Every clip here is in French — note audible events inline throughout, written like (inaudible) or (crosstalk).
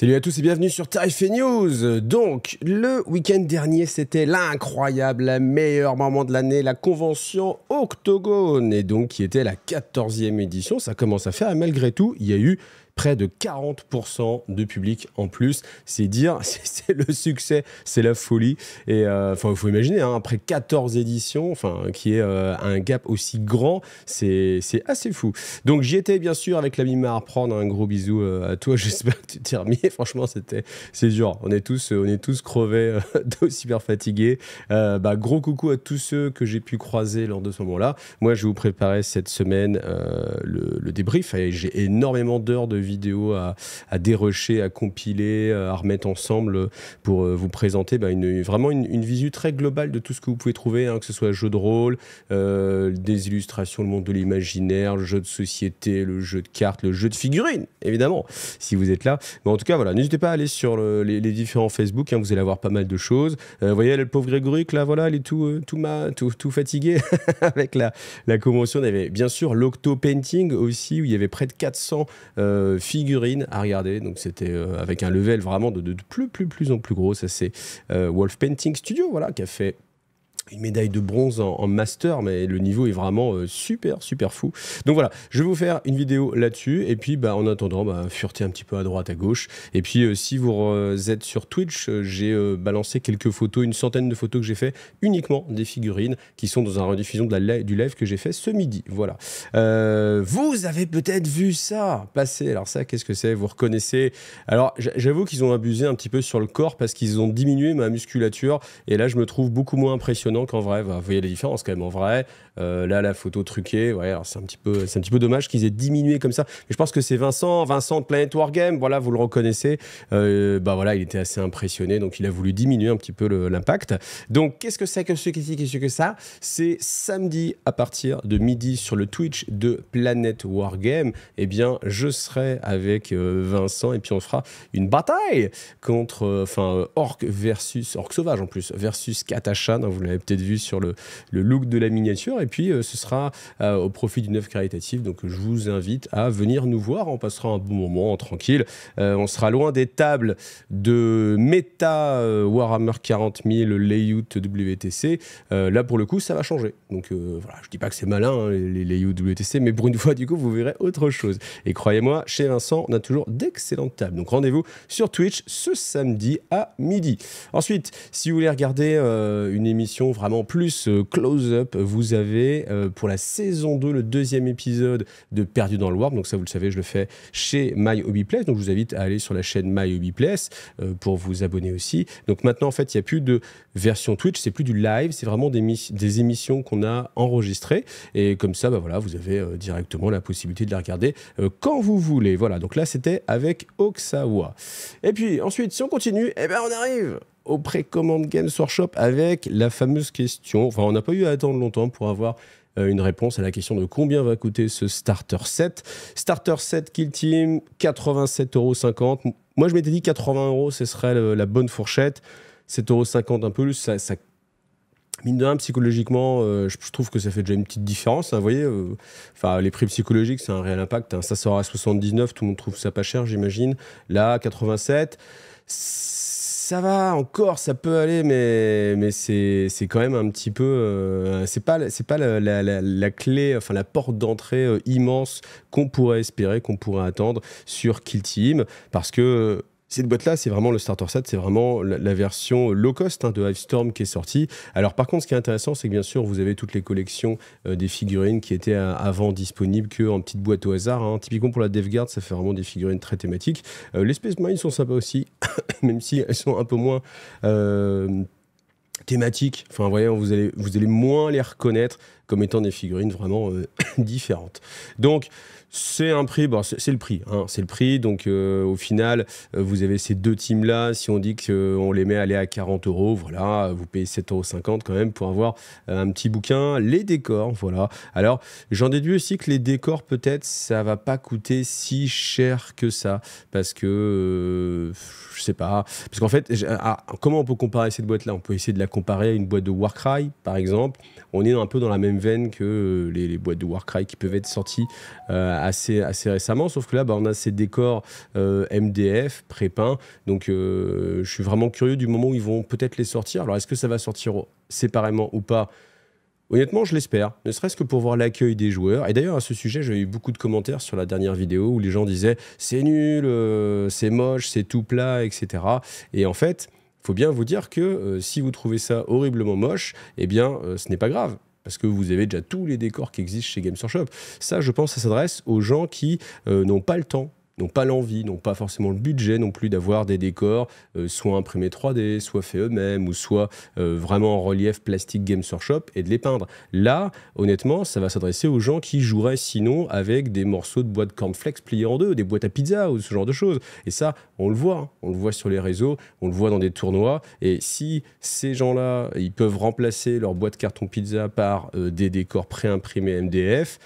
Salut à tous et bienvenue sur Tyfe News. Donc, le week-end dernier, c'était l'incroyable, meilleur moment de l'année, la convention Octogone, et donc qui était la 14e édition. Ça commence à faire, et malgré tout, il y a eu près de 40% de public en plus. C'est dire, (laughs) c'est le succès, c'est la folie. Et euh, enfin, il faut imaginer, hein, après 14 éditions, enfin, qui est euh, un gap aussi grand, c'est assez fou. Donc j'y étais bien sûr avec la à reprendre. un gros bisou euh, à toi. (laughs) J'espère que tu t'es remis. (laughs) Franchement, c'était c'est dur. On est tous on est tous crevés, super super fatigués. bah, gros coucou à tous ceux que j'ai pu croiser lors de ce moment-là. Moi, je vous préparais cette semaine le, le débrief et j'ai énormément d'heures de vidéo à, dérocher, à compiler, euh, à remettre ensemble euh, pour euh, vous présenter bah, une, vraiment une, une visu très globale de tout ce que vous pouvez trouver, hein, que ce soit jeu de rôle, des illustrations, le monde de l'imaginaire, le jeu de société, le jeu de cartes, le jeu de figurines, évidemment, si vous êtes là. Mais en tout cas, voilà, n'hésitez pas à aller sur les, différents Facebook, hein, vous allez avoir pas mal de choses. vous voyez, le pauvre Grégory, là, voilà, il est tout, tout, fatigué (laughs) avec la, la convention. On avait bien sûr l'Octo Painting aussi, où il y avait près de 400 euh, figurine à regarder. Donc c'était euh, avec un level vraiment de, de, plus, plus, plus en plus gros. Ça c'est euh, Wolf Painting Studio, voilà, qui a fait une médaille de bronze en, master, mais le niveau est vraiment euh, super, super fou. Donc voilà, je vais vous faire une vidéo là-dessus, et puis bah, en attendant, bah, un petit peu à droite, à gauche. Et puis euh, si vous êtes sur Twitch, euh, j'ai balancé quelques photos, une centaine de photos que j'ai fait uniquement des figurines qui sont dans un rediffusion de la, du live que j'ai fait ce midi. Voilà. vous avez peut-être vu ça passer. Alors ça, qu'est-ce que c'est Vous reconnaissez Alors j'avoue qu'ils ont abusé un petit peu sur le corps parce qu'ils ont diminué ma musculature, et là je me trouve beaucoup moins impressionnant donc en vrai. Bah, vous voyez les différences quand même. En vrai, euh, là, la photo truquée, ouais, c'est un, petit peu, un petit peu dommage qu'ils aient diminué comme ça. Mais je pense que c'est Vincent, Vincent de Planet Wargame, voilà, vous le reconnaissez. Euh, bah voilà, il était assez impressionné, donc il a voulu diminuer un petit peu l'impact. Donc, qu'est-ce que c'est que ce, qu'est-ce que ça C'est samedi à partir de midi sur le Twitch de Planet Wargame. Eh bien, je serai avec euh, Vincent et puis on fera une bataille contre, enfin, Orc versus, Orc sauvage en plus, versus Katashan. vous l'avez peut-être vu sur le, le look de la miniature. Eh puis, euh, ce sera euh, au profit d'une œuvre caritative. Donc, je vous invite à venir nous voir. On passera un bon moment, tranquille. Euh, on sera loin des tables de Meta Warhammer 40 000 Layout WTC. là, pour le coup, ça va changer. Donc, voilà, je dis pas que c'est malin, hein, les layouts WTC, mais pour une fois, du coup, vous verrez autre chose. Et croyez-moi, chez Vincent, on a toujours d'excellentes tables. Donc, rendez-vous sur Twitch ce samedi à midi. Ensuite, si vous voulez regarder une émission vraiment plus close-up, vous avez euh, pour la saison 2, le deuxième épisode de Perdu dans le Warp. Donc ça, vous le savez, je le fais chez My Hobby Place. Donc je vous invite à aller sur la chaîne My Hobby Place euh, pour vous abonner aussi. Donc maintenant, en fait, il n'y a plus de version Twitch, c'est plus du live, c'est vraiment des, émissions qu'on a enregistrées. Et comme ça, bah voilà, vous avez euh, directement la possibilité de la regarder quand vous voulez. Voilà, donc là, c'était avec Oksawa. Et puis ensuite, si on continue, eh bien on arrive aux précommandes Games Workshop avec la fameuse question. Enfin, on n'a pas eu à attendre longtemps pour avoir euh, une réponse à la question de combien va coûter ce starter set. Starter set Kill Team, 87,50€. Moi, je m'étais dit 80 euros, ce serait la bonne fourchette. 7,50€ un peu plus, ça, mine de rien, psychologiquement, euh, je, trouve que ça fait déjà une petite différence. Hein, vous voyez, euh, enfin, les prix psychologiques, c'est un réel impact. Hein. Ça sort à 79, tout le monde trouve ça pas cher, j'imagine. Là, 87 ça va, encore, ça peut aller, mais, mais c'est quand même un petit peu. Euh, c'est pas, c'est pas la, clé, enfin la porte d'entrée euh, immense qu'on pourrait espérer, qu'on pourrait attendre sur Kill Team, parce que cette boîte-là, c'est vraiment le starter set, c'est vraiment la, version low cost hein, de Hive Storm qui est sortie. Alors par contre, ce qui est intéressant, c'est que bien sûr, vous avez toutes les collections euh, des figurines qui étaient euh, avant disponibles que en petite boîte au hasard. Hein. Typiquement pour la DevGuard, ça fait vraiment des figurines très thématiques. Euh, les Space Marines sont sympas aussi, (coughs) même si elles sont un peu moins thématiques. Enfin, voyez, vous allez, vous allez moins les reconnaître comme étant des figurines vraiment (coughs) différentes. Donc c'est un prix, bon, c'est le prix, hein, c'est le prix. Donc euh, au final, euh, vous avez ces deux teams là. Si on dit qu'on euh, les met à aller à 40 euros, voilà, vous payez 7,50 euros quand même pour avoir un petit bouquin. Les décors, voilà. Alors j'en déduis aussi que les décors, peut-être, ça va pas coûter si cher que ça parce que je sais pas. Parce qu'en fait, ah, comment on peut comparer cette boîte là On peut essayer de la comparer à une boîte de Warcry par exemple. On est un peu dans la même veine que les, boîtes de Warcry qui peuvent être sorties assez, assez récemment. Sauf que là, bah, on a ces décors euh, MDF, prépeints. Donc, euh, je suis vraiment curieux du moment où ils vont peut-être les sortir. Alors, est-ce que ça va sortir séparément ou pas Honnêtement, je l'espère, ne serait-ce que pour voir l'accueil des joueurs. Et d'ailleurs, à ce sujet, j'ai eu beaucoup de commentaires sur la dernière vidéo où les gens disaient c'est nul, euh, c'est moche, c'est tout plat, etc. Et en fait, faut bien vous dire que si vous trouvez ça horriblement moche, eh bien, ce n'est pas grave parce que vous avez déjà tous les décors qui existent chez Games Workshop. Ça, je pense, ça s'adresse aux gens qui euh, n'ont pas le temps n'ont pas l'envie, n'ont pas forcément le budget non plus d'avoir des décors euh, soit imprimés 3D, soit faits eux-mêmes, ou soit euh, vraiment en relief plastique Games Workshop et de les peindre. Là, honnêtement, ça va s'adresser aux gens qui joueraient sinon avec des morceaux de boîte cornflakes pliés en deux, des boîtes à pizza ou ce genre de choses. Et ça, on le voit, hein. on le voit sur les réseaux, on le voit dans des tournois. Et si ces gens-là, ils peuvent remplacer leur boîte carton pizza par euh, des décors pré-imprimés MDF,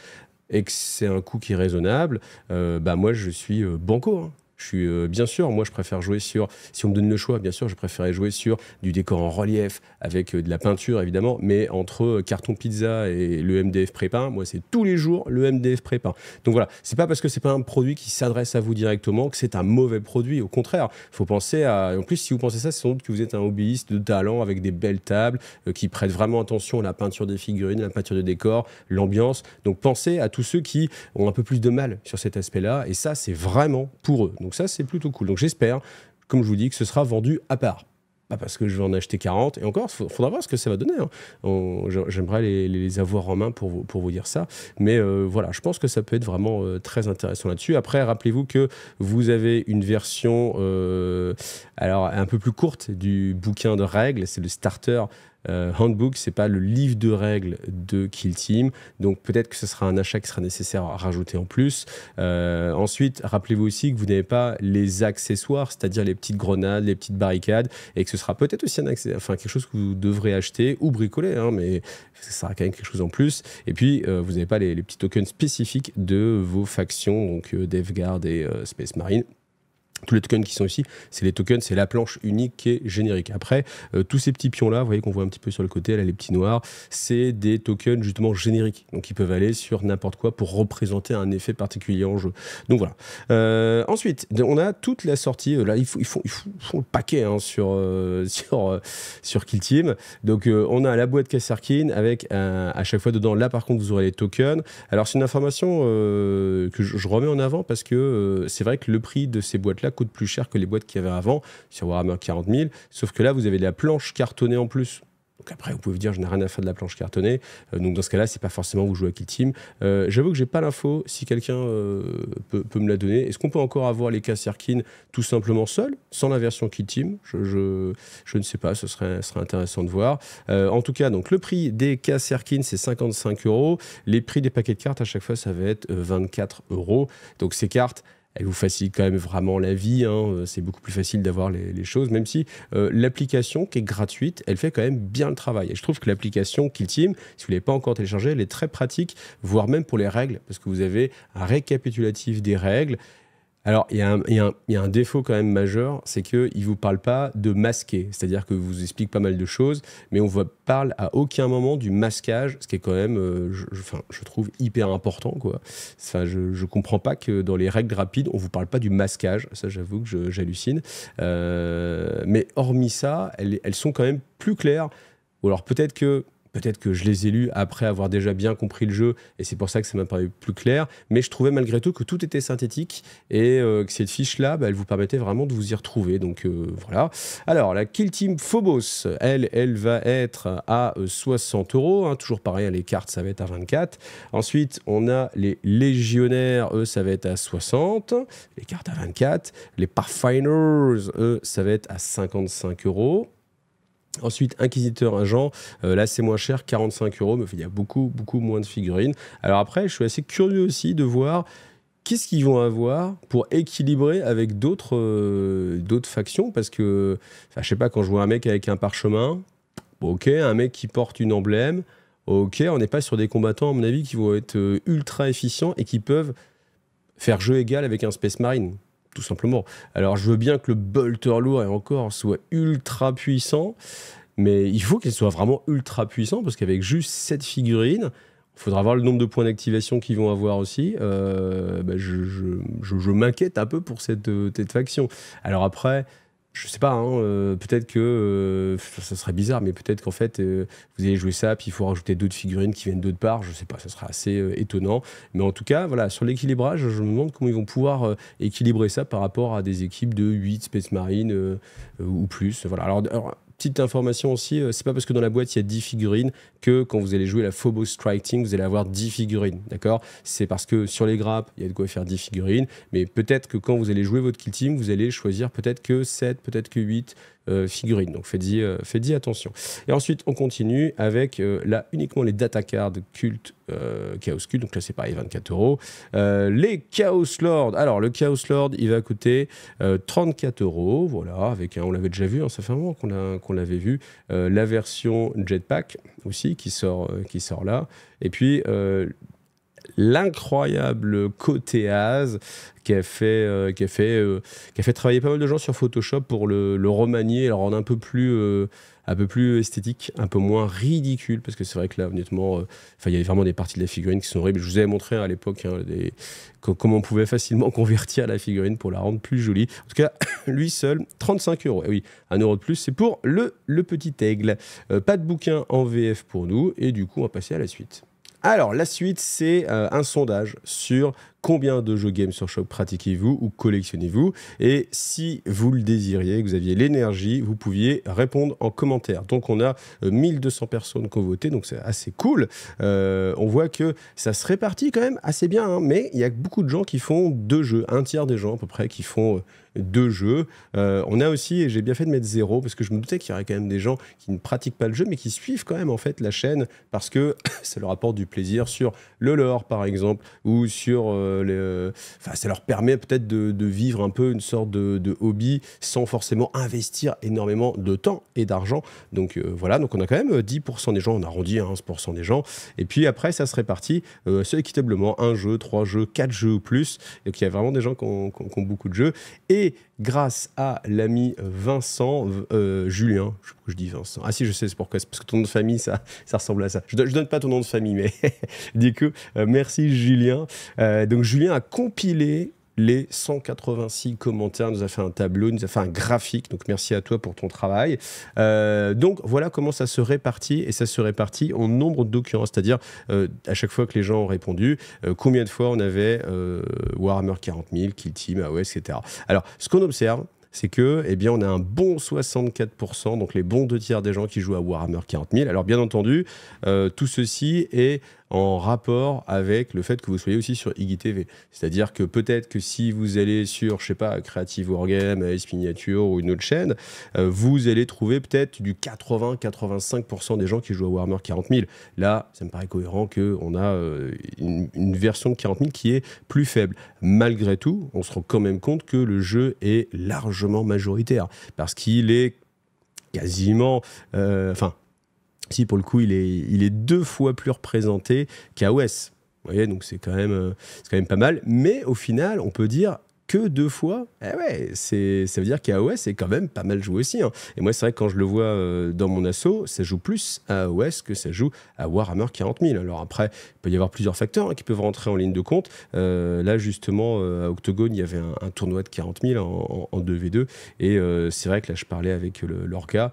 et que c'est un coût qui est raisonnable, euh, bah moi je suis euh, banco. Hein. Je suis euh, bien sûr, moi je préfère jouer sur, si on me donne le choix, bien sûr, je préférerais jouer sur du décor en relief avec euh, de la peinture évidemment, mais entre euh, carton pizza et le MDF prépeint, moi c'est tous les jours le MDF prépeint. Donc voilà, c'est pas parce que c'est pas un produit qui s'adresse à vous directement que c'est un mauvais produit. Au contraire, faut penser à. En plus, si vous pensez ça, c'est sans doute que vous êtes un hobbyiste de talent avec des belles tables qui prêtent vraiment attention à la peinture des figurines, la peinture de décor, l'ambiance. Donc pensez à tous ceux qui ont un peu plus de mal sur cet aspect-là, et ça c'est vraiment pour eux. Donc, ça, c'est plutôt cool. Donc j'espère, comme je vous dis, que ce sera vendu à part. Pas parce que je vais en acheter 40. Et encore, il faudra voir ce que ça va donner. Hein. J'aimerais les, avoir en main pour vous, pour vous dire ça. Mais euh, voilà, je pense que ça peut être vraiment euh, très intéressant là-dessus. Après, rappelez-vous que vous avez une version euh, alors, un peu plus courte du bouquin de règles. C'est le starter Handbook, euh, Handbook, c'est pas le livre de règles de Kill Team, donc peut-être que ce sera un achat qui sera nécessaire à rajouter en plus. Euh, ensuite, rappelez-vous aussi que vous n'avez pas les accessoires, c'est-à-dire les petites grenades, les petites barricades, et que ce sera peut-être aussi un enfin quelque chose que vous devrez acheter ou bricoler, hein, mais ce sera quand même quelque chose en plus. Et puis, euh, vous n'avez pas les, les, petits tokens spécifiques de vos factions, donc DevGuard et Space Marine. Tous les tokens qui sont ici, c'est les tokens, c'est la planche unique qui est générique. Après, euh, tous ces petits pions-là, vous voyez qu'on voit un petit peu sur le côté, là, les petits noirs, c'est des tokens justement génériques. Donc, ils peuvent aller sur n'importe quoi pour représenter un effet particulier en jeu. Donc, voilà. Euh, ensuite, on a toute la sortie. Euh, là, ils, font, il faut, le paquet hein, sur, (laughs) sur, sur Kill Team. Donc, on a la boîte Kasserkin avec à chaque fois dedans, là, par contre, vous aurez les tokens. Alors, c'est une information que je, remets en avant parce que c'est vrai que le prix de ces boîtes-là coûte plus cher que les boîtes qu'il y avait avant sur Warhammer 40 000. Sauf que là, vous avez la planche cartonnée en plus. Donc après, vous pouvez dire, je n'ai rien à faire de la planche cartonnée. Euh, donc dans ce cas-là, c'est pas forcément vous jouez à Kill Team. Euh, j'avoue que j'ai pas l'info. Si quelqu'un euh, peut, me la donner, est-ce qu'on peut encore avoir les cas tout simplement seul, sans la version Kill Team je, je, ne sais pas. Ce serait, serait intéressant de voir. en tout cas, donc le prix des cas c'est 55 euros. Les prix des paquets de cartes à chaque fois, ça va être 24 euros. Donc ces cartes elle vous facilite quand même vraiment la vie. Hein. Euh, c'est beaucoup plus facile d'avoir les, les, choses, même si euh, l'application qui est gratuite, elle fait quand même bien le travail. Et je trouve que l'application Team, si vous ne l'avez pas encore téléchargée, elle est très pratique, voire même pour les règles, parce que vous avez un récapitulatif des règles alors, il y, a un défaut quand même majeur, c'est qu'il ne vous parle pas de masquer. C'est-à-dire que vous explique pas mal de choses, mais on ne parle à aucun moment du masquage, ce qui est quand même, euh, je, trouve, hyper important. Quoi. Ça, je ne comprends pas que dans les règles rapides, on ne vous parle pas du masquage. Ça, j'avoue que j'hallucine. Euh, mais hormis ça, elles, elles sont quand même plus claires. Ou alors peut-être que Peut-être que je les ai lus après avoir déjà bien compris le jeu, et c'est pour ça que ça m'a paru plus clair. Mais je trouvais malgré tout que tout était synthétique et euh, que cette fiche-là, bah, elle vous permettait vraiment de vous y retrouver. Donc euh, voilà. Alors, la Kill Team Phobos, elle, elle va être à 60 euh, euros. Hein. toujours pareil, hein, les cartes, ça va être à 24. Ensuite, on a les Légionnaires, eux, ça va être à 60. Les cartes à 24. Les Pathfinders, eux, ça va être à 55 euros. Ensuite, Inquisiteur Agent, euh, là c'est moins cher, 45 euros, mais il y a beaucoup, beaucoup moins de figurines. Alors après, je suis assez curieux aussi de voir qu'est-ce qu'ils vont avoir pour équilibrer avec d'autres euh, factions Parce que, je sais pas, quand je vois un mec avec un parchemin, ok, un mec qui porte une emblème, ok, on n'est pas sur des combattants, à mon avis, qui vont être euh, ultra efficients et qui peuvent faire jeu égal avec un Space Marine tout simplement. Alors je veux bien que le bolter lourd et encore soit ultra puissant, mais il faut qu'il soit vraiment ultra puissant parce qu'avec juste cette figurine, il faudra voir le nombre de points d'activation qu'ils vont avoir aussi. Euh, bah, je, m'inquiète un peu pour cette, euh, cette faction. Alors après, je sais pas, hein, euh, peut-être que euh, ça serait bizarre, mais peut-être qu'en fait euh, vous allez jouer ça, puis il faut rajouter d'autres figurines qui viennent d'autre part. Je sais pas, ça serait assez étonnant. Mais en tout cas, voilà, sur l'équilibrage, je me demande comment ils vont pouvoir équilibrer ça par rapport à des équipes de 8 Space Marine ou plus. Voilà. alors Petite information aussi, euh, c'est pas parce que dans la boîte il y a 10 figurines que quand vous allez jouer la Phobos Team, vous allez avoir 10 figurines, d'accord C'est parce que sur les grappes, il y a de quoi faire 10 figurines, mais peut-être que quand vous allez jouer votre kill team, vous allez choisir peut-être que 7, peut-être que 8, euh, figurines. Donc euh, faites-y attention. Et ensuite, on continue avec euh, là uniquement les data cards culte Chaos Cult. Donc là, c'est pareil, 24 euros. Les Chaos Lord. Alors, le Chaos Lord, il va coûter 34 euros. Voilà, avec un on l'avait déjà vu, hein, ça fait un moment qu'on l'avait vu. la version Jetpack aussi qui sort, qui sort là. Et puis, l'incroyable Cotéaz qui a fait, euh, qui a fait, euh, qui a fait travailler pas mal de gens sur Photoshop pour le, remanier le rendre un peu plus, euh, un peu plus esthétique, un peu moins ridicule, parce que c'est vrai que là, honnêtement, il y avait vraiment des parties de la figurine qui sont horribles. Je vous avais montré hein, à l'époque hein, comment on pouvait facilement (laughs) convertir la figurine pour la rendre plus jolie. En tout cas, (coughs) lui seul, 35 euros. Et eh oui, un euro de plus, c'est pour le, le petit aigle. pas de bouquin en VF pour nous, et du coup, on va passer à la suite. Alors, la suite, c'est euh, un sondage sur combien de jeux Games sur Shock pratiquez-vous ou collectionnez-vous Et si vous le désiriez, que vous aviez l'énergie, vous pouviez répondre en commentaire. Donc on a 1200 euh, personnes qui ont voté, donc c'est assez cool. Euh, on voit que ça se répartit quand même assez bien, hein, mais il y a beaucoup de gens qui font deux jeux, un tiers des gens à peu près qui font euh, deux jeux. on a aussi, et j'ai bien fait de mettre zéro, parce que je me doutais qu'il y aurait quand même des gens qui ne pratiquent pas le jeu, mais qui suivent quand même en fait la chaîne, parce que (coughs) ça leur apporte du plaisir sur le lore par exemple, ou sur... Euh, euh, ça leur permet peut-être de, vivre un peu une sorte de, hobby sans forcément investir énormément de temps et d'argent. Donc euh, voilà, donc on a quand même 10% des gens, on arrondit à hein, 11% des gens. Et puis après, ça se répartit assez équitablement, un jeu, trois jeux, quatre jeux ou plus. Donc il y a vraiment des gens qui ont, beaucoup de jeux. Et grâce à l'ami Vincent euh, Julien. Je, je dis Vincent. Ah si, je sais, c'est pourquoi. parce que ton nom de famille, ça, ça ressemble à ça. Je, ne donne pas ton nom de famille, mais (laughs) du coup, euh, merci Julien. Euh, donc Julien a compilé les 186 commentaires, nous a fait un tableau, nous a fait un graphique. Donc merci à toi pour ton travail. Euh, donc voilà comment ça se répartit et ça se répartit en nombre de documents, c'est-à-dire euh, à chaque fois que les gens ont répondu, euh, combien de fois on avait Warhammer 40 000, Kill Team, AOS, ah etc. Alors ce qu'on observe, c'est que, eh bien, on a un bon 64%, donc les bons deux tiers des gens qui jouent à Warhammer 40 000. Alors, bien entendu, tout ceci est en rapport avec le fait que vous soyez aussi sur IGTV. C'est-à-dire que peut-être que si vous allez sur, je sais pas, Creative Wargame, Espignature ou une autre chaîne, euh, vous allez trouver peut-être du 80-85% des gens qui jouent à Warhammer 40 Là, ça me paraît cohérent qu'on a euh, une, version de 40 qui est plus faible. Malgré tout, on se rend quand même compte que le jeu est largement majoritaire parce qu'il est quasiment, euh, enfin, pour le coup, il est, deux fois plus représenté qu'AOS. Vous voyez, donc euh, c'est quand même pas mal. Mais au final, on peut dire, que deux fois, eh ouais, c'est, ça veut dire qu'AOS est quand même pas mal joué aussi. Hein. Et moi, c'est vrai que quand je le vois euh, dans mon assaut, ça joue plus à AOS que ça joue à Warhammer 40 000. Alors après, il peut y avoir plusieurs facteurs hein, qui peuvent rentrer en ligne de compte. Euh, là, justement, euh, à Octogone, il y avait un, tournoi de 40 000 en, 2v2. Et c'est vrai que là, je parlais avec Lorga, l'Orca.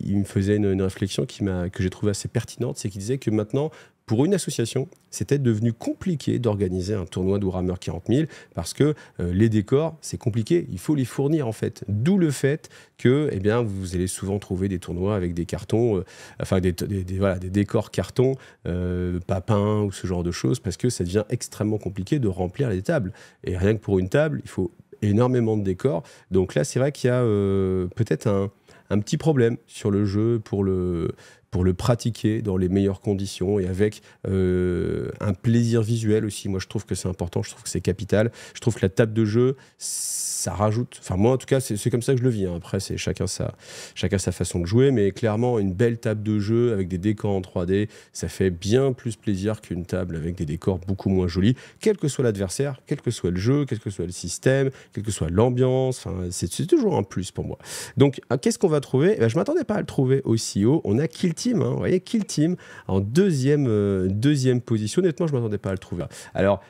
il me faisait une, réflexion qui m'a, que j'ai trouvé assez pertinente. C'est qu'il disait que maintenant, pour une association, c'était devenu compliqué d'organiser un tournoi de Warhammer 40 000 parce que euh, les décors, c'est compliqué, il faut les fournir en fait. D'où le fait que eh bien, vous allez souvent trouver des tournois avec des cartons, euh, enfin des, décors cartons, euh, papins ou ce genre de choses parce que ça devient extrêmement compliqué de remplir les tables. Et rien que pour une table, il faut énormément de décors. Donc là, c'est vrai qu'il y a euh, peut-être un, un petit problème sur le jeu pour le, pour le pratiquer dans les meilleures conditions et avec euh, un plaisir visuel aussi. Moi, je trouve que c'est important, je trouve que c'est capital. Je trouve que la table de jeu, ça rajoute. Enfin, moi, en tout cas, c'est comme ça que je le vis. Hein. Après, c'est chacun sa, chacun sa façon de jouer, mais clairement, une belle table de jeu avec des décors en 3D, ça fait bien plus plaisir qu'une table avec des décors beaucoup moins jolis, quel que soit l'adversaire, quel que soit le jeu, quel que soit le système, quelle que soit l'ambiance. c'est toujours un plus pour moi. Donc, ah, qu'est-ce qu'on va trouver Je eh ne ben, Je m'attendais pas à le trouver aussi haut. On a Kilt Team, hein, vous voyez, Kill Team en deuxième, euh, deuxième position. Honnêtement, je ne m'attendais pas à le trouver. Alors,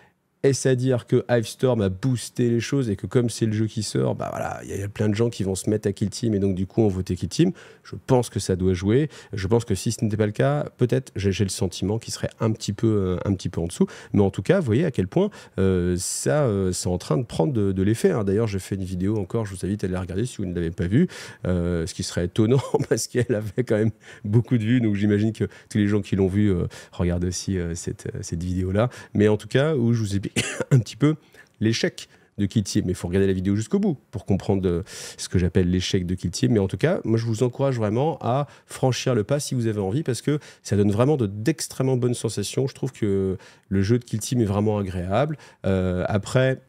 est-ce à dire que Hive Storm a boosté les choses et que comme c'est le jeu qui sort, bah voilà, il y, a plein de gens qui vont se mettre à Kill Team et donc du coup on voté Kill Team. Je pense que ça doit jouer. Je pense que si ce n'était pas le cas, peut-être j'ai le sentiment qu'il serait un petit peu euh, un petit peu en dessous. Mais en tout cas, vous voyez à quel point euh, ça euh, c'est en train de prendre de, l'effet. Hein. D'ailleurs, j'ai fait une vidéo encore. Je vous invite à la regarder si vous ne l'avez pas vue, ce qui serait étonnant (laughs) parce qu'elle avait quand même beaucoup de vues. Donc j'imagine que tous les gens qui l'ont vue regardent aussi cette, cette vidéo là. Mais en tout cas, où je vous ai (coughs) un petit peu l'échec de Team Mais il faut regarder la vidéo jusqu'au bout pour comprendre euh, ce que j'appelle l'échec de Team Mais en tout cas, moi, je vous encourage vraiment à franchir le pas si vous avez envie parce que ça donne vraiment d'extrêmement bonnes sensations. Je trouve que le jeu de Team est vraiment agréable. Euh, après,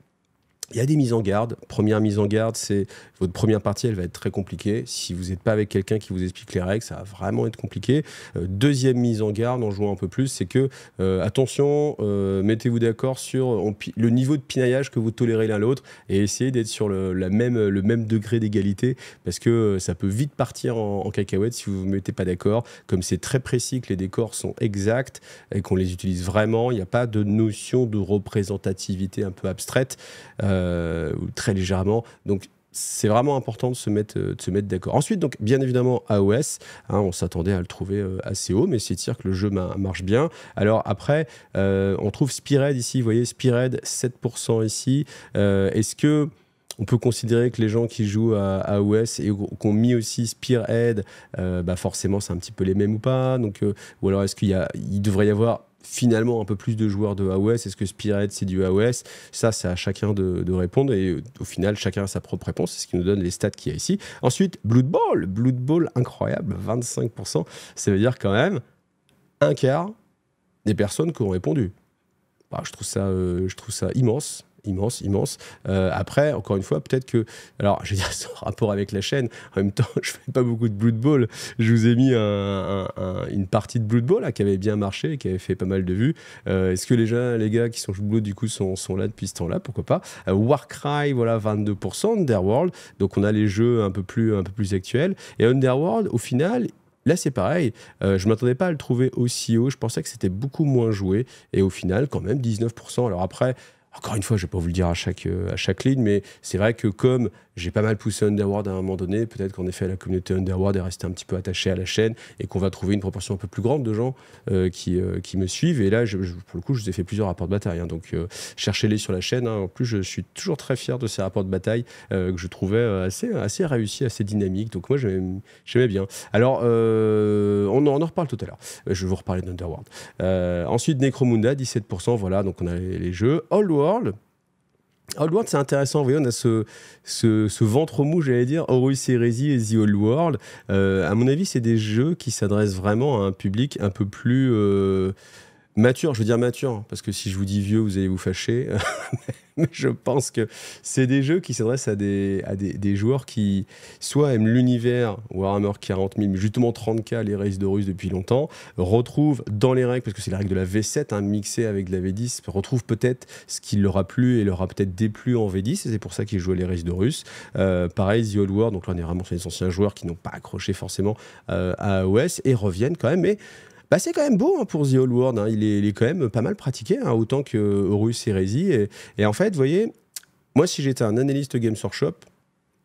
il y a des mises en garde. Première mise en garde, c'est votre première partie, elle va être très compliquée. Si vous n'êtes pas avec quelqu'un qui vous explique les règles, ça va vraiment être compliqué. Euh, deuxième mise en garde, en jouant un peu plus, c'est que euh, attention, euh, mettez-vous d'accord sur le niveau de pinaillage que vous tolérez l'un l'autre et essayez d'être sur le, même, le même degré d'égalité parce que ça peut vite partir en, cacahuète si vous ne vous mettez pas d'accord. Comme c'est très précis, que les décors sont exacts et qu'on les utilise vraiment, il n'y a pas de notion de représentativité un peu abstraite. Euh, très légèrement. Donc c'est vraiment important de se mettre, euh, se mettre d'accord. Ensuite, donc, bien évidemment, AOS, hein, on s'attendait à le trouver euh, assez haut, mais c'est dire que le jeu marche bien. Alors après, on trouve Spirade ici, vous voyez, Spirade 7% ici. Est-ce que on peut considérer que les gens qui jouent à, AOS et qui ont mis aussi Spirade, bah forcément, c'est un petit peu les mêmes ou pas. Donc, ou alors, est-ce qu'il il devrait y avoir finalement un peu plus de joueurs de AOS Est-ce que Spirit, c'est du AOS Ça, c'est à chacun de, répondre. Et euh, au final, chacun a sa propre réponse. C'est ce qui nous donne les stats qu'il y a ici. Ensuite, Blood Bowl. Blood Bowl, incroyable, 25%. Ça veut dire quand même un quart des personnes qui ont répondu. Bah, je, trouve ça, euh, je trouve ça immense immense, immense. Euh, après, encore une fois, peut-être que, alors, je veux dire, (laughs) sans rapport avec la chaîne, en même temps, (laughs) je fais pas beaucoup de Blood Bowl. Je vous ai mis une partie de Blood Bowl qui avait bien marché, qui avait fait pas mal de vues. Euh, est-ce que les gens, les gars qui sont Blood du coup, sont, là depuis ce temps-là Pourquoi pas euh, Warcry, voilà, 22%, Underworld. Donc, on a les jeux un peu plus, un peu plus actuels. Et Underworld, au final, Là, c'est pareil. je ne m'attendais pas à le trouver aussi haut. Je pensais que c'était beaucoup moins joué. Et au final, quand même, 19%. Alors après, encore une fois, je ne vais pas vous le dire à chaque, euh, à chaque ligne, mais c'est vrai que comme j'ai pas mal poussé Underworld à un moment donné, peut-être qu'en effet la communauté Underworld est restée un petit peu attachée à la chaîne et qu'on va trouver une proportion un peu plus grande de gens euh, qui, euh, qui, me suivent. Et là, pour le coup, je vous ai fait plusieurs rapports de bataille. Hein. donc cherchez-les sur la chaîne. Hein. En plus, je suis toujours très fier de ces rapports de bataille que je trouvais assez, assez réussis, assez dynamiques. Donc moi, j'aimais bien. Alors, on, en, reparle tout à l'heure. Je vais vous reparler d'Underworld. ensuite, Necromunda, 17%. Voilà, donc on a les, jeux. All War, Old World, c'est intéressant. Vous voyez, on a ce, ce, ventre mou, j'allais dire, Horus Heresy et The Old World. Euh, à mon avis, c'est des jeux qui s'adressent vraiment à un public un peu plus. Euh, mature, je veux dire mature, hein, parce que si je vous dis vieux, vous allez vous fâcher. (laughs) Mais je pense que c'est des jeux qui s'adressent à, des, à des, joueurs qui soit aiment l'univers Warhammer 40 000, mais justement 30K, les races de Russe depuis longtemps, retrouvent dans les règles, parce que c'est la règle de la V7, un hein, mixée avec de la V10, retrouvent peut-être ce qui leur a plu et leur a peut-être déplu en V10, et c'est pour ça qu'ils jouent à les races de Euh, pareil, The Old War, donc là on est vraiment sur des anciens joueurs qui n'ont pas accroché forcément euh, à AOS et reviennent quand même, mais bah, c'est quand même beau hein, pour The Old World. Hein. Il, est, il, est, quand même pas mal pratiqué, hein, autant que Horus et Et, et, en fait, vous voyez, moi, si j'étais un analyste Games Workshop,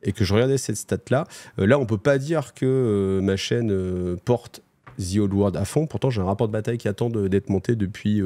et que je regardais cette stat-là, euh, là, on peut pas dire que euh, ma chaîne euh, porte The Old World à fond. Pourtant, j'ai un rapport de bataille qui attend d'être monté depuis,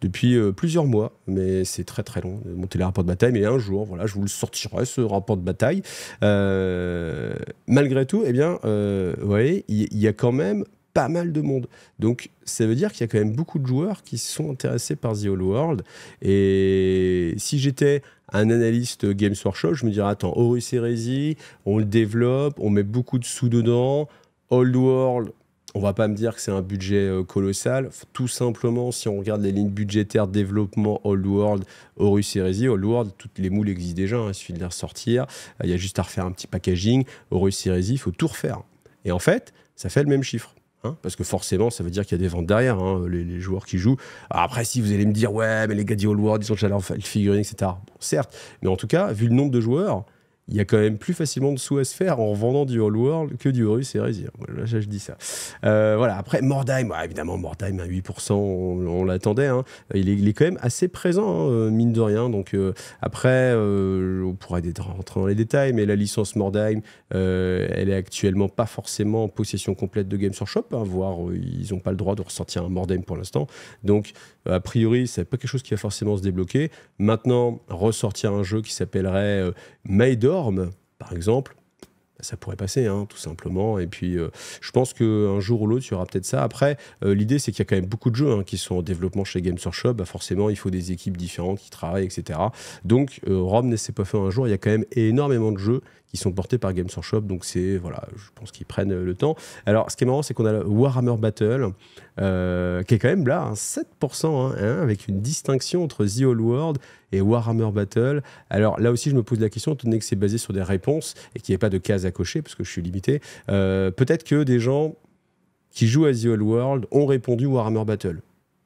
depuis plusieurs mois. Mais c'est très très long de monter les rapports de bataille. Mais un jour, voilà, je vous le sortirai, ce rapport de bataille. malgré tout, eh bien, vous voyez, il y, a quand même pas mal de monde. Donc ça veut dire qu'il y a quand même beaucoup de joueurs qui sont intéressés par The Old World. Et si j'étais un analyste Games Workshop, je me dirais attends, Horus Heresy, on le développe, on met beaucoup de sous dedans. Old World, on va pas me dire que c'est un budget euh, colossal. Tout simplement, si on regarde les lignes budgétaires développement Old World, Horus Heresy, Old World, toutes les moules existent déjà, hein, il suffit de les ressortir. Euh, il y a juste à refaire un petit packaging. Horus Heresy, il faut tout refaire. Et en fait, ça fait le même chiffre. Hein, parce que forcément, ça veut dire qu'il y a des ventes derrière, hein, les, joueurs qui jouent. après, si vous allez me dire, ouais, mais les gars du all World, ils sont déjà leur figurine, etc. certes, mais en tout cas, vu le nombre de joueurs, il y a quand même plus facilement de sous à se faire en vendant du All World que du Horus et Résir. Voilà, là, je dis ça. Euh, voilà, après Mordheim, évidemment, Mordheim à 8%, on, l'attendait. Hein. Il, est, quand même assez présent, hein, euh, mine de rien. Donc euh, après, on pourrait rentrer dans les détails, mais la licence Mordheim, elle est actuellement pas forcément en possession complète de Games Workshop, hein, voire ils n'ont pas le droit de ressortir un Mordheim pour l'instant. Donc a priori, c'est pas quelque chose qui va forcément se débloquer. Maintenant, ressortir un jeu qui s'appellerait Maidor par exemple, bah, ça pourrait passer, hein, tout simplement. Et puis, euh, je pense qu'un jour ou l'autre, il y aura peut-être ça. Après, euh, l'idée, c'est qu'il y a quand même beaucoup de jeux hein, qui sont en développement chez Games Workshop. Bah, forcément, il faut des équipes différentes qui travaillent, etc. Donc, euh, Rome ne s'est pas fait un jour. Il y a quand même énormément de jeux qui sont portés par Games Workshop. Donc, c'est, voilà, je pense qu'ils prennent le temps. Alors, ce qui est marrant, c'est qu'on a le Warhammer Battle, qui est quand même là, 7%, hein, avec une distinction entre The Old World Warhammer Battle. Alors là aussi, je me pose la question, étant donné que c'est basé sur des réponses et qu'il n'y a pas de cases à cocher, parce que je suis limité, euh, peut-être que des gens qui jouent à The Old World ont répondu Warhammer Battle.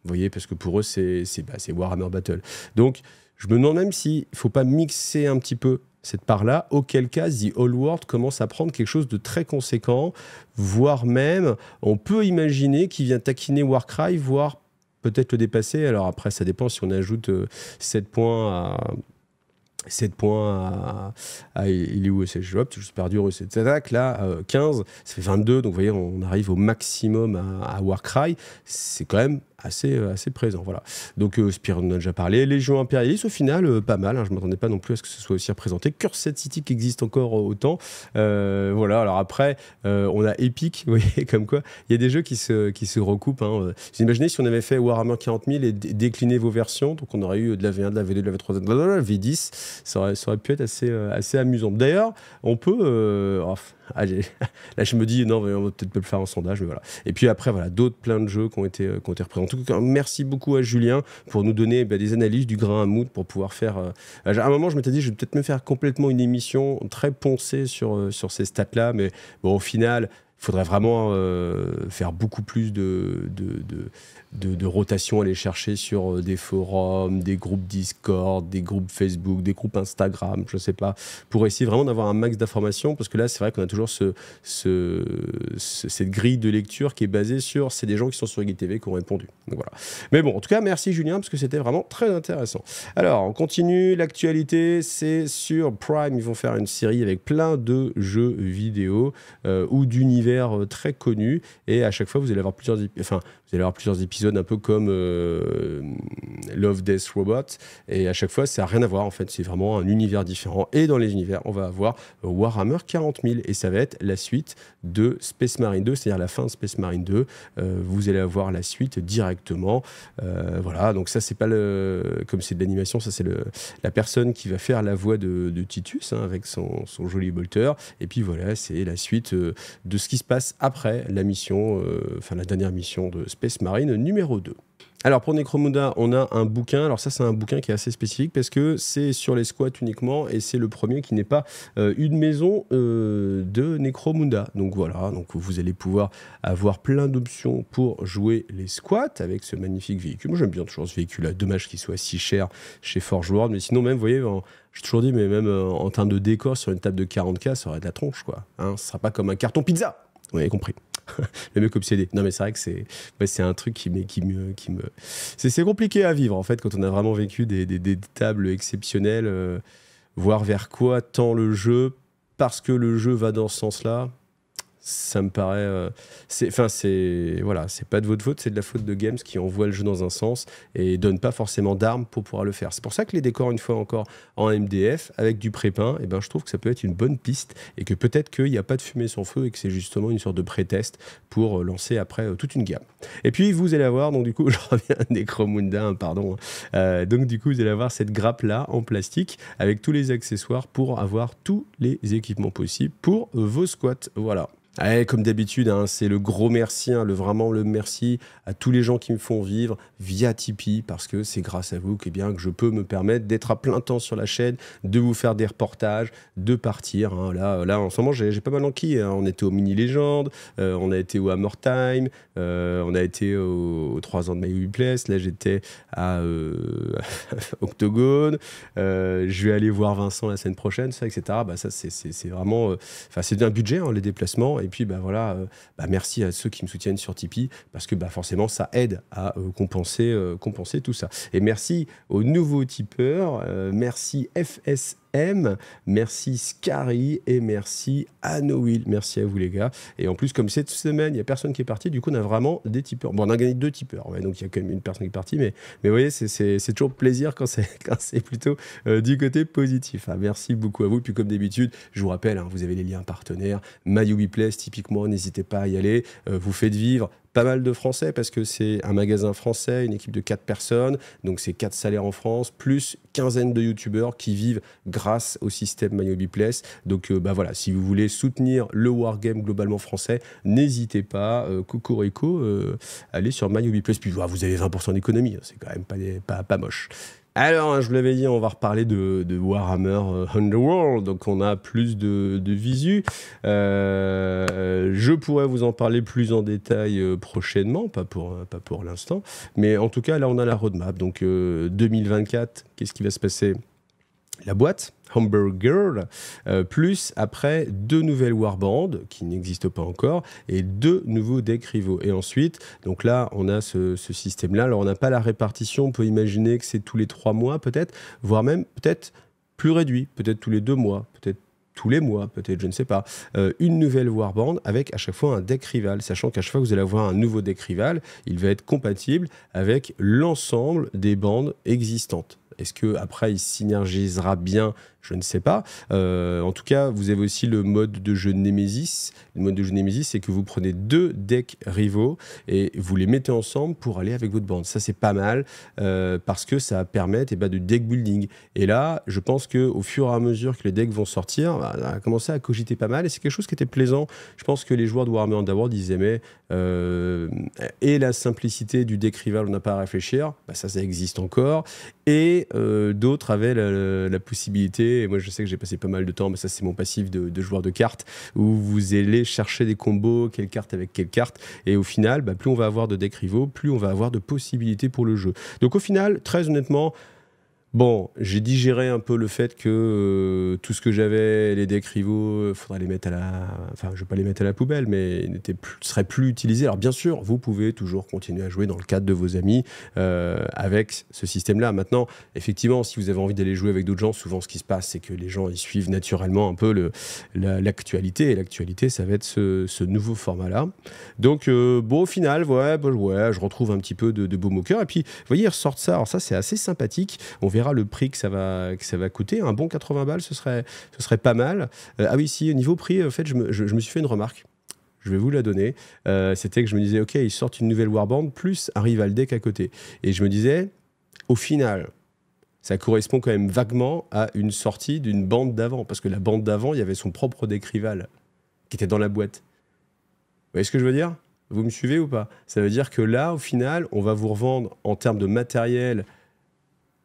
Vous voyez, parce que pour eux, bah, c'est Warhammer Battle. Donc, je me demande même s'il ne faut pas mixer un petit peu cette part-là, auquel cas The Old World commence à prendre quelque chose de très conséquent, voire même, on peut imaginer qu'il vient taquiner Warcry, voire peut-être le dépasser. Alors après, ça dépend si on ajoute 7 euh, points à. 7 points à, il est où c'est perdu cette attaque là 15 euh, ça fait 22 donc vous voyez on arrive au maximum à Warcry c'est quand même assez, euh, assez présent. Voilà. Donc euh, on en a déjà parlé. Légion impérialiste, au final, euh, pas mal. Hein. je ne m'attendais pas non plus à ce que ce soit aussi représenté. Cursed City qui existe encore autant. voilà, alors après, on a Epic, (laughs) voyez, comme quoi, il y a des jeux qui se, qui se recoupent. Hein. Vous imaginez si on avait fait Warhammer 40 et décliné vos versions, donc on aurait eu de la V1, de la V2, de la V3, de la V10, ça aurait, pu être assez, assez amusant. D'ailleurs, on peut... Oh, (laughs) là je me dis non, on va peut-être peut le faire en sondage, mais voilà. Et puis après, voilà, d'autres plein de jeux qui ont été, euh, qui ont été repris. En tout cas, merci beaucoup à Julien pour nous donner bah, des analyses du grain à moudre pour pouvoir faire. Euh, à un moment, je m'étais dit, je vais peut-être me faire complètement une émission très poncée sur, euh, sur ces stats-là, mais bon, au final faudrait vraiment euh, faire beaucoup plus de, de, de, rotation, aller chercher sur euh, des forums, des groupes Discord, des groupes Facebook, des groupes Instagram, je ne sais pas, pour essayer vraiment d'avoir un max d'informations, parce que là, c'est vrai qu'on a toujours ce, ce, cette grille de lecture qui est basée sur c'est des gens qui sont sur tv qui ont répondu. Donc voilà. Mais bon, en tout cas, merci Julien, parce que c'était vraiment très intéressant. Alors, on continue. L'actualité, c'est sur Prime. Ils vont faire une série avec plein de jeux vidéo euh, ou d'univers euh, très connu Et à chaque fois, vous allez avoir plusieurs, enfin, vous allez avoir plusieurs épisodes un peu comme euh, Love, Death, Robot. Et à chaque fois, ça n'a rien à voir en fait. C'est vraiment un univers différent. Et dans les univers, on va avoir Warhammer 40 Et ça va être la suite de Space Marine 2, c'est-à-dire la fin de Space Marine 2. Euh, vous allez avoir la suite directement. Euh, voilà, donc ça, c'est pas le. Comme c'est de l'animation, ça, c'est le... la personne qui va faire la voix de, Titus hein, avec son, son, joli bolter. Et puis voilà, c'est la suite de ce qui se passe après la mission, enfin la dernière mission de Space marine numéro 2. Alors pour Necromunda, on a un bouquin. Alors ça, c'est un bouquin qui est assez spécifique parce que c'est sur les squats uniquement et c'est le premier qui n'est pas euh, une maison euh, de Necromunda. Donc voilà, donc vous allez pouvoir avoir plein d'options pour jouer les squats avec ce magnifique véhicule. Moi, j'aime bien toujours ce véhicule. Dommage qu'il soit si cher chez Forge World, mais sinon même, vous voyez, je toujours dit, mais même euh, en termes de décor sur une table de 40K, ça aurait de la tronche, quoi. Hein, ce sera pas comme un carton pizza. Vous avez compris. (laughs) le mec obsédé. Non, mais c'est vrai que c'est un truc qui, qui me. Qui me... C'est compliqué à vivre, en fait, quand on a vraiment vécu des, tables exceptionnelles, euh, voir vers quoi tend le jeu, parce que le jeu va dans ce sens-là ça me paraît. Euh, c'est, enfin, c'est voilà, c'est pas de votre faute, c'est de la faute de Games qui envoie le jeu dans un sens et donne pas forcément d'armes pour pouvoir le faire. C'est pour ça que les décors, une fois encore, en MDF avec du prépin, et eh ben, je trouve que ça peut être une bonne piste et que peut-être qu'il n'y a pas de fumée sans feu et que c'est justement une sorte de prétest pour euh, lancer après euh, toute une gamme. Et puis vous allez avoir, donc du coup, (laughs) je reviens à Necromunda, hein, pardon. Hein. donc du coup, vous allez avoir cette grappe là en plastique avec tous les accessoires pour avoir tous les équipements possibles pour vos squats. Voilà. Eh, comme d'habitude, hein, c'est le gros merci, hein, le, vraiment le merci à tous les gens qui me font vivre via Tipeee, parce que c'est grâce à vous que, eh bien, que je peux me permettre d'être à plein temps sur la chaîne, de vous faire des reportages, de partir. Hein. là, là, en ce moment, j'ai pas mal en qui On était au Mini Légende, euh, on a été au Hammer Time, euh, on a été aux, 3 ans de My Place, là j'étais à euh, (laughs) Octogone, je vais aller voir Vincent la semaine prochaine, ça, etc. Bah, ça, c'est vraiment... Enfin, c'est un budget, les déplacements et puis, bah, voilà, euh, bah, merci à ceux qui me soutiennent sur Tipeee, parce que bah, forcément, ça aide à euh, compenser, euh, compenser tout ça. Et merci aux nouveaux tipeurs. merci FS M, merci Scary et merci Will, Merci à vous les gars. Et en plus, comme cette semaine, il n'y a personne qui est parti, du coup, on a vraiment des tipeurs. Bon, on a gagné deux tipeurs, donc il y a quand même une personne qui est partie, mais, mais vous voyez, c'est toujours plaisir quand c'est (laughs) plutôt euh, du côté positif. Ah, merci beaucoup à vous. Puis comme d'habitude, je vous rappelle, hein, vous avez les liens partenaires, My Place typiquement, n'hésitez pas à y aller. Euh, vous faites vivre pas mal de Français parce que c'est un magasin français, une équipe de 4 personnes, donc c'est 4 salaires en France, plus quinzaine de youtubeurs qui vivent grâce au système MyObiPlus. Donc euh, bah voilà, si vous voulez soutenir le wargame globalement français, n'hésitez pas, euh, coucou Rico, euh, allez sur MyObiPlus, Puis vous avez 20% d'économie, hein, c'est quand même pas, pas, pas moche. Alors, hein, je vous l'avais dit, on va reparler de, Warhammer euh, Underworld, donc on a plus de, visu. Euh, je pourrais vous en parler plus en détail euh, prochainement, pas pour, pas pour l'instant, mais en tout cas, là, on a la roadmap. Donc, 2024, qu'est-ce qui va se passer La boîte, Hamburger, euh, plus après deux nouvelles warbands qui n'existent pas encore et deux nouveaux decks rivaux. Et ensuite, donc là, on a ce, système-là. Alors, on n'a pas la répartition. On peut imaginer que c'est tous les trois mois, peut-être, voire même peut-être plus réduit, peut-être tous les deux mois, peut-être tous les mois, peut-être, je ne sais pas, euh, une nouvelle Warband avec à chaque fois un deck rival, sachant qu'à chaque fois que vous allez avoir un nouveau deck rival, il va être compatible avec l'ensemble des bandes existantes. Est-ce que après il synergisera bien je ne sais pas. Euh, en tout cas, vous avez aussi le mode de jeu Nemesis. Le mode de jeu Nemesis, c'est que vous prenez deux decks rivaux et vous les mettez ensemble pour aller avec votre bande. Ça, c'est pas mal euh, parce que ça permet et eh ben, de deck building. Et là, je pense que au fur et à mesure que les decks vont sortir, on bah, a commencé à cogiter pas mal et c'est quelque chose qui était plaisant. Je pense que les joueurs de Warhammer Underworld, ils aimaient euh, et la simplicité du deck rival, on n'a pas à réfléchir. Bah, ça, ça existe encore. Et d'autres avaient la possibilité et moi, je sais que j'ai passé pas mal de temps, mais ça, c'est mon passif de, joueur de cartes, où vous allez chercher des combos, quelle carte avec quelle carte. Et au final, bah, plus on va avoir de deck rivaux, plus on va avoir de possibilités pour le jeu. Donc, au final, très honnêtement, Bon, j'ai digéré un peu le fait que euh, tout ce que j'avais, les décrivaux, il euh, faudrait les mettre à la. Enfin, je vais pas les mettre à la poubelle, mais ils ne seraient plus utilisés. Alors, bien sûr, vous pouvez toujours continuer à jouer dans le cadre de vos amis euh, avec ce système-là. Maintenant, effectivement, si vous avez envie d'aller jouer avec d'autres gens, souvent ce qui se passe, c'est que les gens ils suivent naturellement un peu l'actualité. et l'actualité, ça va être ce, nouveau format-là. Donc, bon, au final, ouais, bah, ouais, je retrouve un petit peu de, de baume au Et puis, vous voyez, ils ressortent ça. Alors, ça, c'est assez sympathique. On le prix que ça va, que ça va coûter. Un bon 80 balles, ce serait, ce serait pas mal. Euh, ah oui, si, au niveau prix, en fait, je me, suis fait une remarque. Je vais vous la donner. Euh, c'était que je me disais, OK, ils sortent une nouvelle Warband, plus un rival deck à côté. Et je me disais, au final, ça correspond quand même vaguement à une sortie d'une bande d'avant. Parce que la bande d'avant, il y avait son propre décrival qui était dans la boîte. Vous voyez ce que je veux dire Vous me suivez ou pas Ça veut dire que là, au final, on va vous revendre en termes de matériel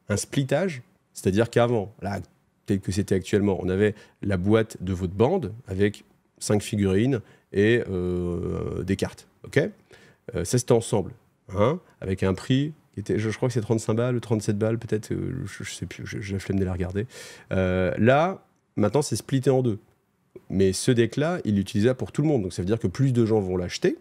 un splitage, c'est-à-dire qu'avant, là, tel que c'était actuellement, on avait la boîte de votre bande avec cinq figurines et euh, des cartes. Ok euh, Ça, c'était ensemble, hein, avec un prix qui était, je, crois que c'est 35 balles, 37 balles, peut-être, euh, je, ne sais plus, j'ai la flemme de la regarder. là, maintenant, c'est splitté en deux. Mais ce deck-là, il l'utilisait pour tout le monde. Donc ça veut dire que plus de gens vont l'acheter,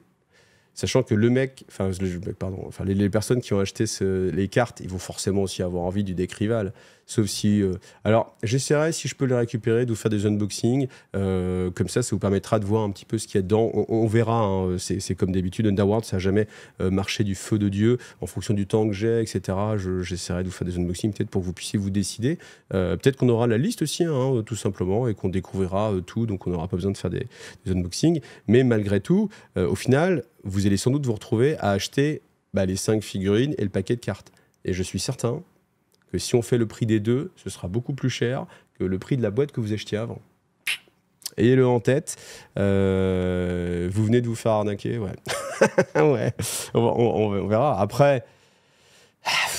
Sachant que le mec, enfin, pardon, enfin les, personnes qui ont acheté les cartes, ils vont forcément aussi avoir envie du décrival Sauf si. Euh, alors, j'essaierai, si je peux les récupérer, de vous faire des unboxings. Euh, comme ça, ça vous permettra de voir un petit peu ce qu'il y a dedans. On, verra. Hein, c'est comme d'habitude, Underworld, ça n'a jamais euh, marché du feu de Dieu. En fonction du temps que j'ai, etc., j'essaierai de vous faire des unboxings, peut-être pour que vous puissiez vous décider. peut-être qu'on aura la liste aussi, hein, tout simplement, et qu'on découvrira tout. Donc, on n'aura pas besoin de faire des, des unboxings. Mais malgré tout, au final, vous allez sans doute vous retrouver à acheter bah, les 5 figurines et le paquet de cartes. Et je suis certain si on fait le prix des deux, ce sera beaucoup plus cher que le prix de la boîte que vous achetiez avant. Ayez-le en tête. Euh, vous venez de vous faire arnaquer, ouais. (laughs) ouais. On, verra. Après. (laughs)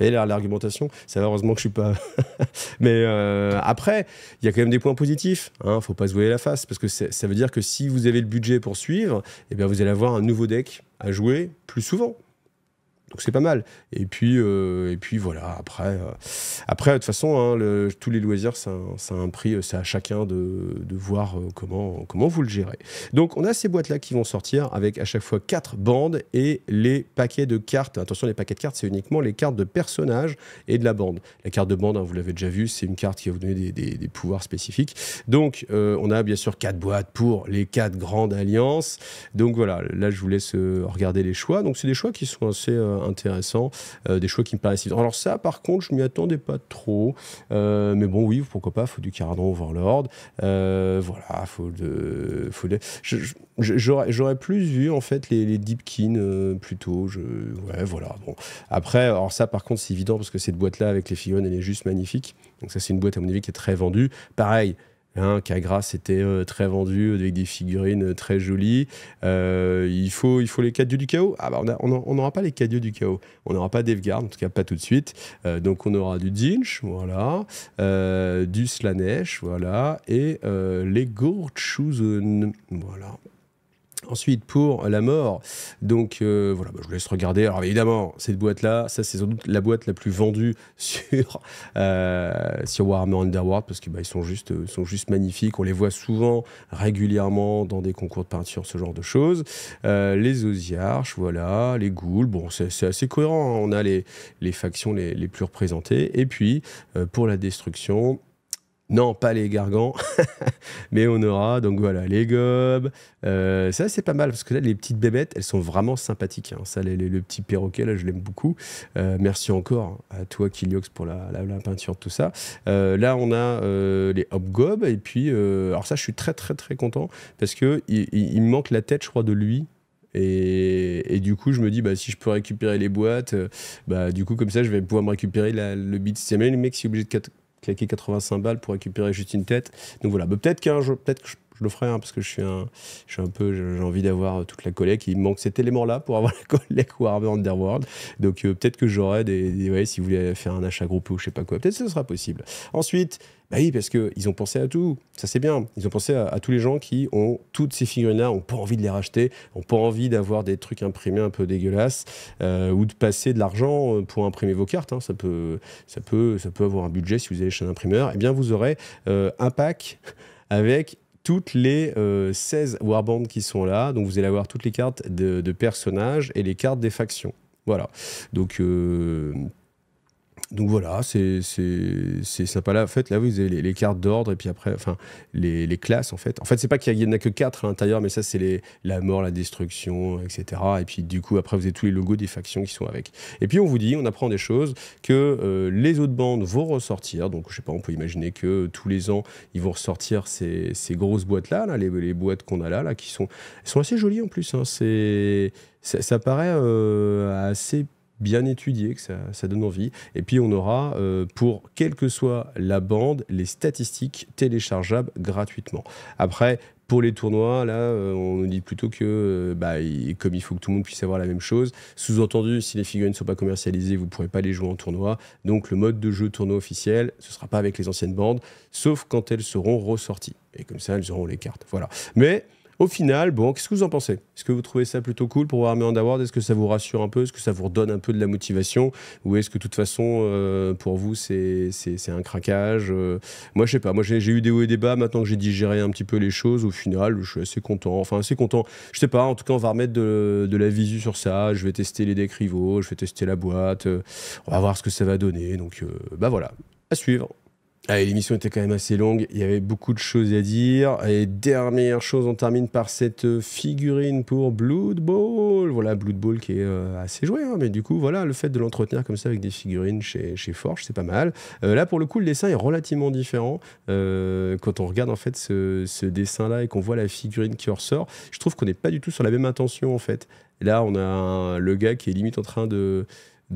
Et là, l'argumentation, c'est heureusement que je suis pas. (laughs) Mais euh, après, il y a quand même des points positifs. Hein, faut pas se voiler la face parce que ça veut dire que si vous avez le budget pour suivre, eh bien vous allez avoir un nouveau deck à jouer plus souvent. Donc c'est pas mal. Et puis, euh, et puis voilà, après, euh, après de toute façon, hein, tous les loisirs, c'est un prix, c'est à chacun de, voir euh, comment, comment vous le gérez. Donc on a ces boîtes-là qui vont sortir avec à chaque fois quatre bandes et les paquets de cartes. Attention, les paquets de cartes, c'est uniquement les cartes de personnages et de la bande. La carte de bande, hein, vous l'avez déjà vu, c'est une carte qui va vous donner des, pouvoirs spécifiques. Donc, on a bien sûr quatre boîtes pour les quatre grandes alliances. Donc voilà, là, je vous laisse regarder les choix. Donc, c'est des choix qui sont assez, intéressant, euh, des choix qui me paraissent Alors ça, par contre, je m'y attendais pas trop, euh, mais bon, oui, pourquoi pas, faut du Cardon Overlord, euh, voilà, faut de, faut de... j'aurais plus vu en fait les, les Deepkin plutôt, je, ouais, voilà, bon. Après, alors ça, par contre, c'est évident parce que cette boîte-là avec les figurines, elle est juste magnifique. Donc ça, c'est une boîte à mon avis qui est très vendue. Pareil, Hein, était c'était euh, très vendu avec des figurines euh, très jolies. Euh, il, faut, il faut les cadieux du chaos. Ah bah on n'aura pas les cadieux du chaos. On n'aura pas Devgard, en tout cas pas tout de suite. donc on aura du Dinch, voilà, du Slanesh, voilà, et les Gorchusen, voilà. Ensuite, pour la mort, donc euh, voilà, bah, je vous laisse regarder. Alors évidemment, cette boîte-là, ça c'est sans doute la boîte la plus vendue (laughs) sur, euh, sur Warhammer Underworld, parce qu'ils bah, sont, juste, euh, sont juste magnifiques. On les voit souvent, régulièrement, dans des concours de peinture, ce genre de choses. les Osiarches, voilà, les Ghouls, bon, c'est assez cohérent. Hein. On a les, factions les, plus représentées. Et puis, pour la destruction, non, pas les gargants, (laughs) mais on aura donc voilà les gobes. Euh, ça c'est pas mal parce que là les petites bébêtes, elles sont vraiment sympathiques. Hein. Ça, le petit perroquet là, je l'aime beaucoup. Euh, merci encore hein, à toi Kiliox pour la, peinture tout ça. Euh, là on a les hobgobes et puis alors ça je suis très très très content parce que il, manque la tête je crois de lui et, du coup, je me dis, bah, si je peux récupérer les boîtes, bah, du coup, comme ça, je vais pouvoir me récupérer le bit Si le mec est obligé de claquer 85 balles pour récupérer juste une tête. Donc voilà, bah, peut-être qu'un peut-être que je le ferai, hein, parce que je suis un, je suis un peu, j'ai envie d'avoir euh, toute la collègue. Il me manque cet élément-là pour avoir (laughs) la collègue Warhammer Underworld. Donc euh, peut-être que j'aurai des, si vous voulez faire un achat groupé ou je sais pas quoi, peut-être que ce sera possible. Ensuite, bah oui, parce qu'ils ont pensé à tout. Ça, c'est bien. Ils ont pensé à, tous les gens qui ont toutes ces figurines-là, ont pas envie de les racheter, ont pas envie d'avoir des trucs imprimés un peu dégueulasses euh, ou de passer de l'argent pour imprimer vos cartes. Hein. Ça, peut, ça, peut, ça peut avoir un budget si vous allez chez un imprimeur. Eh bien, vous aurez un pack (laughs) avec toutes les 16 euh, warbands qui sont là. Donc vous allez avoir toutes les cartes de, personnages et les cartes des factions. Voilà. Donc euh, donc voilà, c'est sympa. là. En fait, là, vous avez les, cartes d'ordre et puis après, enfin, les, classes, en fait. En fait, c'est pas qu'il y en a que quatre à l'intérieur, mais ça, c'est la mort, la destruction, etc. Et puis, du coup, après, vous avez tous les logos des factions qui sont avec. Et puis, on vous dit, on apprend des choses, que euh, les autres bandes vont ressortir. Donc, je sais pas, on peut imaginer que tous les ans, ils vont ressortir ces, grosses boîtes-là, là, les, boîtes qu'on a là, là, qui sont, sont assez jolies en plus. Hein. C'est ça, paraît euh, assez bien étudié, que ça, donne envie. Et puis on aura, euh, pour quelle que soit la bande, les statistiques téléchargeables gratuitement. Après, pour les tournois, là, euh, on nous dit plutôt que, euh, bah, comme il faut que tout le monde puisse avoir la même chose, sous-entendu, si les figurines ne sont pas commercialisées, vous ne pourrez pas les jouer en tournoi. Donc, le mode de jeu tournoi officiel, ce sera pas avec les anciennes bandes, sauf quand elles seront ressorties. Et comme ça, elles auront les cartes. Voilà. Mais au final, bon, qu'est-ce que vous en pensez Est-ce que vous trouvez ça plutôt cool pour Warhammer Underworld Est-ce que ça vous rassure un peu Est-ce que ça vous redonne un peu de la motivation Ou est-ce que de toute façon, euh, pour vous, c'est un craquage euh, Moi, je sais pas. Moi, j'ai eu des hauts et des bas. Maintenant que j'ai digéré un petit peu les choses, au final, je suis assez content. Enfin, assez content. Je sais pas. En tout cas, on va remettre de, la visu sur ça. Je vais tester les décrivaux Je vais tester la boîte. Euh, on va voir ce que ça va donner. Donc, bah voilà. À suivre. Ah, l'émission était quand même assez longue, il y avait beaucoup de choses à dire. Et dernière chose, on termine par cette euh, figurine pour Blood Bowl. Voilà, Blood Bowl qui est euh, assez joué, hein. mais du coup, voilà, le fait de l'entretenir comme ça avec des figurines chez, chez Forge, c'est pas mal. Euh, là, pour le coup, le dessin est relativement différent. quand on regarde en fait ce, dessin-là et qu'on voit la figurine qui ressort, je trouve qu'on n'est pas du tout sur la même intention en fait. Là, on a le gars qui est limite en train de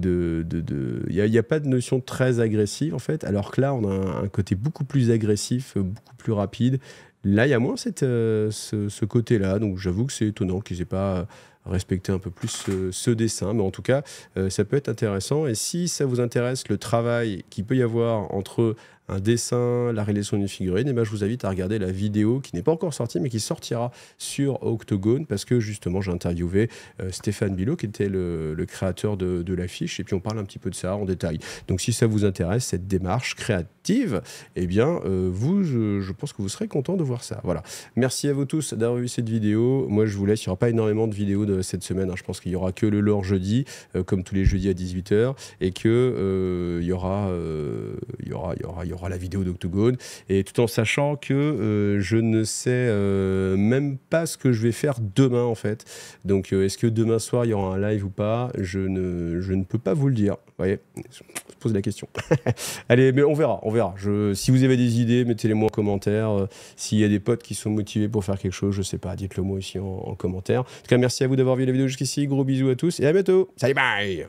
il n'y a, pas de notion très agressive, en fait, alors que là, on a un, côté beaucoup plus agressif, euh, beaucoup plus rapide. Là, il y a moins cette, euh, ce, côté-là, donc j'avoue que c'est étonnant qu'ils n'aient pas euh, respecté un peu plus ce, dessin. Mais en tout cas, ça peut être intéressant. Et si ça vous intéresse, le travail qu'il peut y avoir entre un dessin, la réalisation d'une figurine, et ben je vous invite à regarder la vidéo qui n'est pas encore sortie, mais qui sortira sur Octogone, parce que justement, j'ai interviewé euh, Stéphane Bilot, qui était le, créateur de, de l'affiche, et puis on parle un petit peu de ça en détail. Donc si ça vous intéresse, cette démarche créative, et eh bien, euh, vous, je, pense que vous serez content de voir ça. Voilà. Merci à vous tous d'avoir vu cette vidéo. Moi, je vous laisse. Il n'y aura pas énormément de vidéos de cette semaine. Hein. Je pense qu'il n'y aura que le lore jeudi, euh, comme tous les jeudis à 18h, et que euh, il y aura, il y aura, il y aura, il y aura la vidéo d'Octogone. Et tout en sachant que je ne sais même pas ce que je vais faire demain, en fait. Donc, est-ce que demain soir il y aura un live ou pas Je ne, je ne peux pas vous le dire. Vous voyez la question. (laughs) Allez, mais on verra, on verra. si vous avez des idées, mettez-les moi en commentaire. Euh, s'il y a des potes qui sont motivés pour faire quelque chose, je sais pas, dites-le moi aussi en, en commentaire. En tout cas, merci à vous d'avoir vu la vidéo jusqu'ici. Gros bisous à tous et à bientôt. Salut, bye